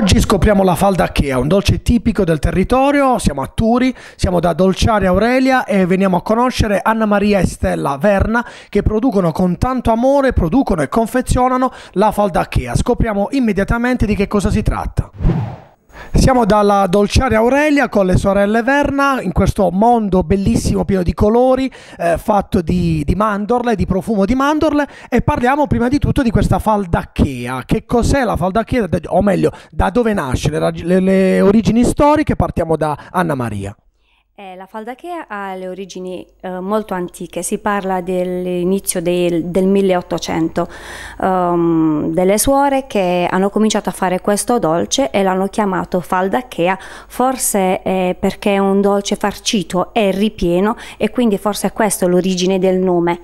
Oggi scopriamo la faldacchea, un dolce tipico del territorio, siamo a Turi, siamo da Dolciare Aurelia e veniamo a conoscere Anna Maria e Stella Verna che producono con tanto amore, producono e confezionano la faldacchea. Scopriamo immediatamente di che cosa si tratta. Siamo dalla Dolciaria Aurelia con le sorelle Verna in questo mondo bellissimo pieno di colori, eh, fatto di, di, mandorle, di profumo di mandorle e parliamo prima di tutto di questa faldacchea. Che cos'è la faldacchea? O meglio, da dove nasce, le, le, le origini storiche, partiamo da Anna Maria. Eh, la faldachea ha le origini eh, molto antiche, si parla dell'inizio del, del 1800, um, ehm, delle suore che hanno cominciato a fare questo dolce e l'hanno chiamato faldachea, forse eh, perché è un dolce farcito e ripieno e quindi forse è questa l'origine del nome.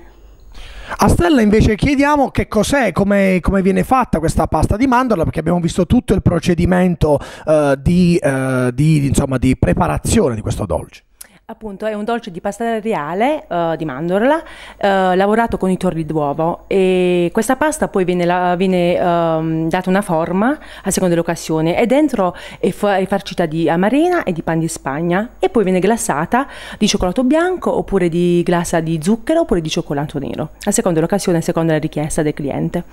A Stella invece chiediamo che cos'è, come, come, viene fatta questa pasta di mandorla, perché abbiamo visto tutto il procedimento eh, di, eh, di, insomma, di preparazione di questo dolce. Appunto, è un dolce di pasta reale uh, di mandorla uh, lavorato con i torri d'uovo e questa pasta poi viene, la, viene um, data una forma a seconda dell'occasione e dentro è, fa- è farcita di amarena e di pan di spagna e poi viene glassata di cioccolato bianco oppure di glassa di zucchero oppure di cioccolato nero a seconda dell'occasione, a seconda della richiesta del cliente.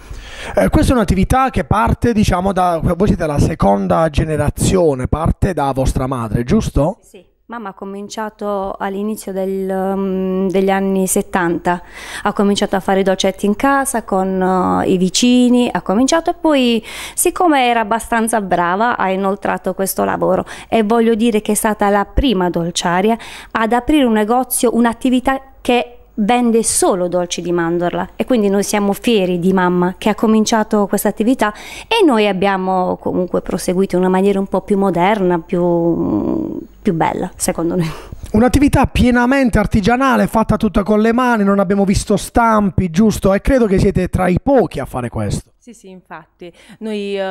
Eh, questa è un'attività che parte diciamo da, voi siete la seconda generazione, parte da vostra madre, giusto? Sì. Mamma ha cominciato all'inizio um, degli anni 70, ha cominciato a fare i docetti in casa con uh, i vicini, ha cominciato e poi siccome era abbastanza brava ha inoltrato questo lavoro e voglio dire che è stata la prima dolciaria ad aprire un negozio, un'attività che vende solo dolci di mandorla e quindi noi siamo fieri di mamma che ha cominciato questa attività e noi abbiamo comunque proseguito in una maniera un po' più moderna, più più bella, secondo me. Un'attività pienamente artigianale, fatta tutta con le mani, non abbiamo visto stampi, giusto? E credo che siete tra i pochi a fare questo. Sì, sì, infatti, noi um,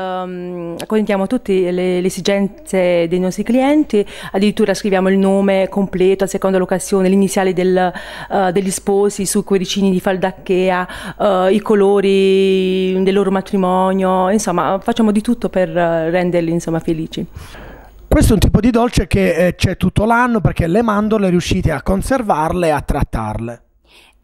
ehm, accontentiamo tutte le, le, esigenze dei nostri clienti, addirittura scriviamo il nome completo a seconda l'occasione, l'iniziale del, uh, degli sposi su cuoricini di faldacchea, uh, eh, i colori del loro matrimonio, insomma facciamo di tutto per eh, renderli insomma, felici. Questo è un tipo di dolce che eh, c'è tutto l'anno perché le mandorle riuscite a conservarle e a trattarle.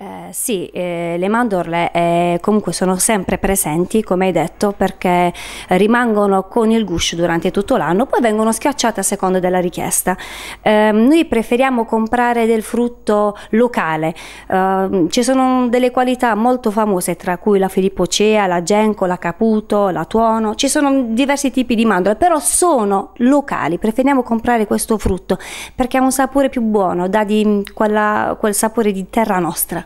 Eh, sì, eh, le mandorle eh, comunque sono sempre presenti, come hai detto, perché rimangono con il guscio durante tutto l'anno, poi vengono schiacciate a seconda della richiesta. Ehm, noi preferiamo comprare del frutto locale, ehm, ci sono delle qualità molto famose, tra cui la filippocea, la genco, la caputo, la tuono, ci sono diversi tipi di mandorle, però sono locali, preferiamo comprare questo frutto perché ha un sapore più buono, dà di mm, quella, quel sapore di terra nostra.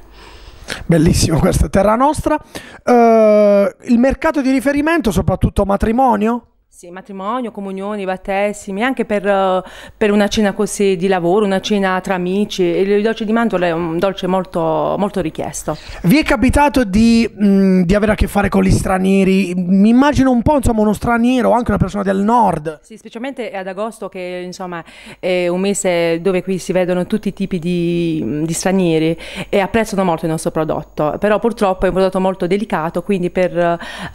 Bellissimo questa Terra Nostra. Uh, il mercato di riferimento, soprattutto matrimonio? Sì, matrimonio, comunioni, battesimi, anche per, eh, per, una cena così di lavoro, una cena tra amici. Il dolce di mandorla è un dolce molto, molto richiesto. Vi è capitato di, mh, mm, di, avere a che fare con gli stranieri? Mi immagino un po' insomma, uno straniero, anche una persona del nord. Sì, specialmente ad agosto, che insomma, è un mese dove qui si vedono tutti i tipi di, mm, di stranieri e apprezzano molto il nostro prodotto. Però purtroppo è un prodotto molto delicato, quindi per,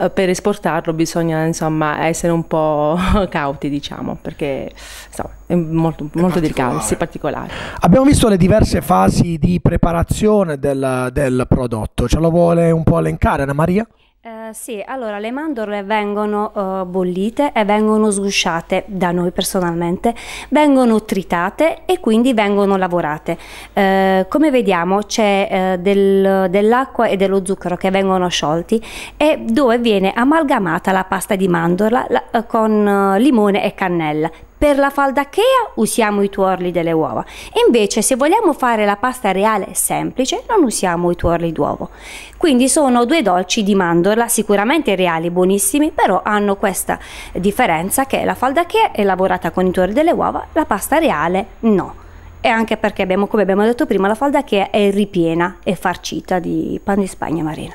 eh, per esportarlo bisogna insomma, essere un po' cauti, diciamo, perché insomma, è molto, molto delicato, sì, particolare. Abbiamo visto le diverse fasi di preparazione del, del prodotto, ce lo vuole un po' elencare Anna Maria? Eh, sì, allora le mandorle vengono eh, bollite e vengono sgusciate da noi personalmente, vengono tritate e quindi vengono lavorate. Eh, come vediamo c'è eh, del, dell'acqua e dello zucchero che vengono sciolti e dove viene amalgamata la pasta di mandorla la, eh, con limone e cannella per la faldacchea usiamo i tuorli delle uova, invece se vogliamo fare la pasta reale semplice non usiamo i tuorli d'uovo. Quindi sono due dolci di mandorla, sicuramente reali, buonissimi, però hanno questa differenza che la faldacchea è lavorata con i tuorli delle uova, la pasta reale no. E anche perché abbiamo, come abbiamo detto prima, la faldacchea è ripiena e farcita di pan di spagna marina.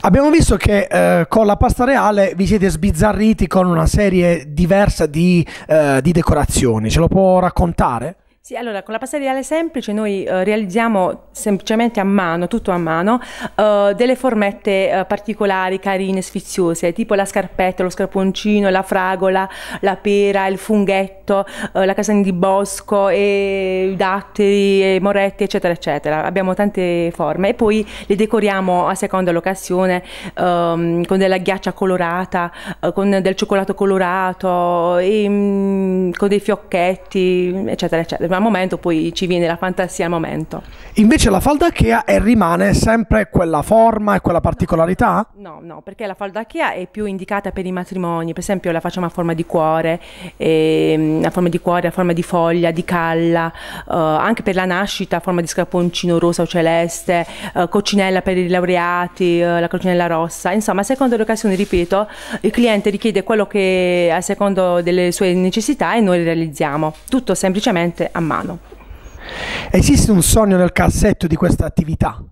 Abbiamo visto che eh, con la pasta reale vi siete sbizzarriti con una serie diversa di, eh, di decorazioni, ce lo può raccontare? Sì, allora con la passerella semplice noi eh, realizziamo semplicemente a mano, tutto a mano, eh, delle formette eh, particolari, carine, sfiziose, tipo la scarpetta, lo scarponcino, la fragola, la pera, il funghetto, eh, la casana di bosco, e datteri, e moretti, eccetera, eccetera. Abbiamo tante forme e poi le decoriamo a seconda l'occasione ehm, con della ghiaccia colorata, eh, con del cioccolato colorato, e, ehm, mh, con dei fiocchetti, eccetera, eccetera al momento, poi ci viene la fantasia al momento. Invece la faldacchea è, rimane sempre quella forma e quella particolarità? No, no, perché la faldacchea è più indicata per i matrimoni, per esempio la facciamo a forma di cuore, eh, a forma di cuore, a forma di foglia, di calla, eh, anche per la nascita a forma di scarponcino rosa o celeste, eh, coccinella per i laureati, eh, la coccinella rossa, insomma, secondo le occasioni, ripeto, il cliente richiede quello che a secondo delle sue necessità e noi realizziamo, tutto semplicemente a mano. Esiste un sogno nel cassetto di questa attività?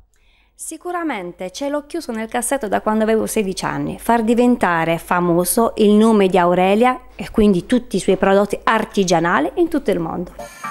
Sicuramente ce l'ho chiuso nel cassetto da quando avevo 16 anni, far diventare famoso il nome di Aurelia e quindi tutti i suoi prodotti artigianali in tutto il mondo.